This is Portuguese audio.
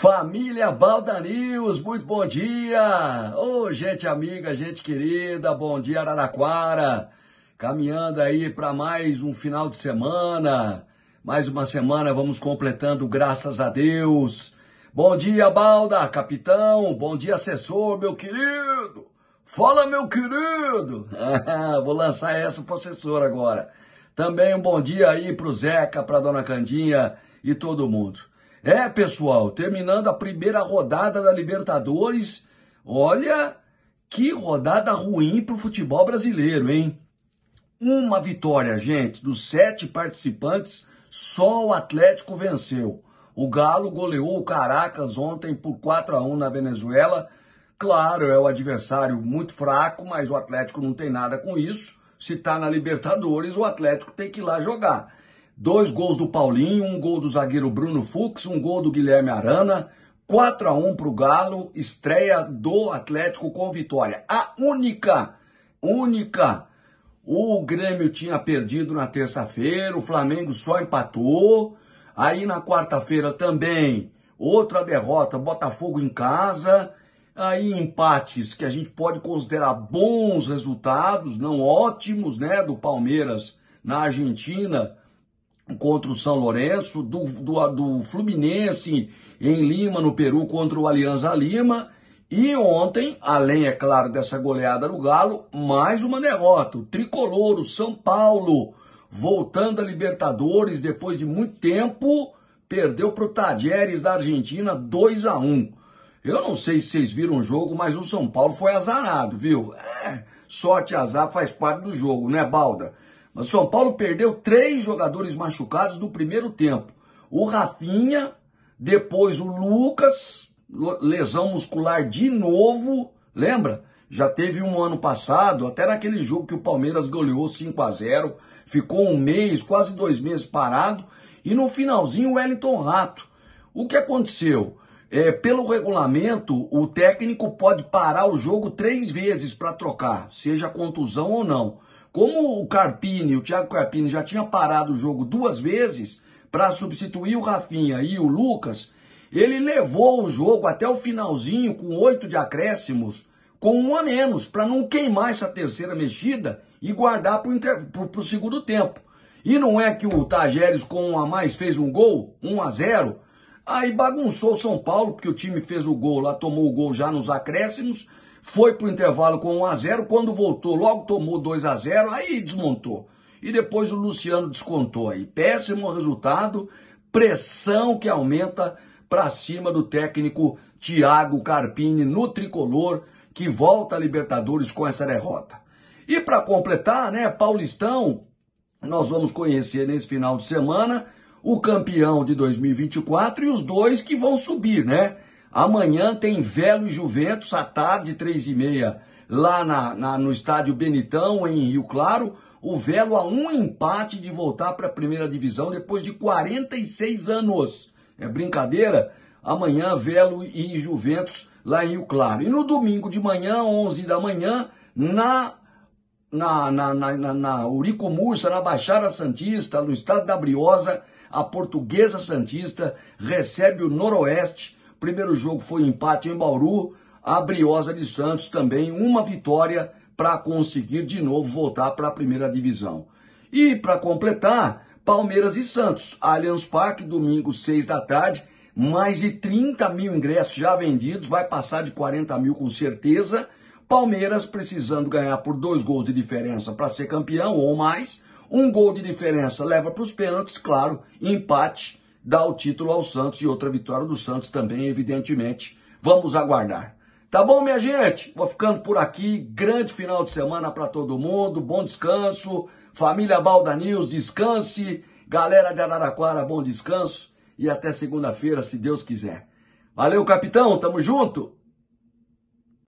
Família Balda News, muito bom dia! Ô, oh, gente amiga, gente querida, bom dia Araraquara! Caminhando aí para mais um final de semana, mais uma semana vamos completando, graças a Deus! Bom dia, Balda, capitão, bom dia, assessor, meu querido! Fala, meu querido! Vou lançar essa pro assessor agora. Também um bom dia aí pro Zeca, pra Dona Candinha e todo mundo. É, pessoal, terminando a primeira rodada da Libertadores, olha que rodada ruim para o futebol brasileiro, hein? Uma vitória, gente, dos sete participantes, só o Atlético venceu. O Galo goleou o Caracas ontem por 4 a 1 na Venezuela. Claro, é o um adversário muito fraco, mas o Atlético não tem nada com isso. Se está na Libertadores, o Atlético tem que ir lá jogar. Dois gols do Paulinho, um gol do zagueiro Bruno Fux, um gol do Guilherme Arana. 4 a 1 para o Galo, estreia do Atlético com vitória. A única, única. O Grêmio tinha perdido na terça-feira, o Flamengo só empatou. Aí na quarta-feira também, outra derrota, Botafogo em casa. Aí empates que a gente pode considerar bons resultados, não ótimos, né, do Palmeiras na Argentina contra o São Lourenço, do, do, do Fluminense em Lima, no Peru, contra o Alianza Lima. E ontem, além, é claro, dessa goleada no Galo, mais uma derrota. O tricolor, o São Paulo, voltando a Libertadores depois de muito tempo, perdeu para o Tadjeres da Argentina 2 a 1 Eu não sei se vocês viram o jogo, mas o São Paulo foi azarado, viu? É, sorte azar faz parte do jogo, né, Balda? Mas São Paulo perdeu três jogadores machucados no primeiro tempo. O Rafinha, depois o Lucas, lesão muscular de novo, lembra? Já teve um ano passado, até naquele jogo que o Palmeiras goleou 5 a 0 ficou um mês, quase dois meses parado, e no finalzinho o Wellington Rato. O que aconteceu? É, pelo regulamento, o técnico pode parar o jogo três vezes para trocar, seja contusão ou não. Como o Carpini, o Thiago Carpini já tinha parado o jogo duas vezes para substituir o Rafinha e o Lucas, ele levou o jogo até o finalzinho com oito de acréscimos, com um a menos, para não queimar essa terceira mexida e guardar para o inter... segundo tempo. E não é que o Tajeres com um a mais fez um gol, 1 um a 0, aí bagunçou o São Paulo, porque o time fez o gol lá, tomou o gol já nos acréscimos, foi para o intervalo com 1 a 0 quando voltou, logo tomou 2 a 0 aí desmontou. E depois o Luciano descontou aí. Péssimo resultado, pressão que aumenta para cima do técnico Thiago Carpini no tricolor, que volta a Libertadores com essa derrota. E para completar, né, Paulistão, nós vamos conhecer nesse final de semana o campeão de 2024 e os dois que vão subir, né? Amanhã tem Velo e Juventus, à tarde, três e meia, lá na, na, no estádio Benitão, em Rio Claro. O Velo a um empate de voltar para a primeira divisão depois de 46 anos. É brincadeira? Amanhã, Velo e Juventus lá em Rio Claro. E no domingo de manhã, 11 da manhã, na na, na, na, na, na Urico Mursa, na Baixada Santista, no estado da Briosa, a Portuguesa Santista recebe o Noroeste Primeiro jogo foi um empate em Bauru, a Briosa de Santos também uma vitória para conseguir de novo voltar para a primeira divisão. E para completar, Palmeiras e Santos, Allianz Parque, domingo, 6 da tarde, mais de 30 mil ingressos já vendidos, vai passar de 40 mil com certeza. Palmeiras precisando ganhar por dois gols de diferença para ser campeão ou mais. Um gol de diferença leva para os pênaltis, claro, empate dá o título ao Santos e outra vitória do Santos também, evidentemente. Vamos aguardar. Tá bom, minha gente? Vou ficando por aqui. Grande final de semana para todo mundo. Bom descanso. Família Balda News, descanse. Galera de Araraquara, bom descanso. E até segunda-feira, se Deus quiser. Valeu, capitão. Tamo junto.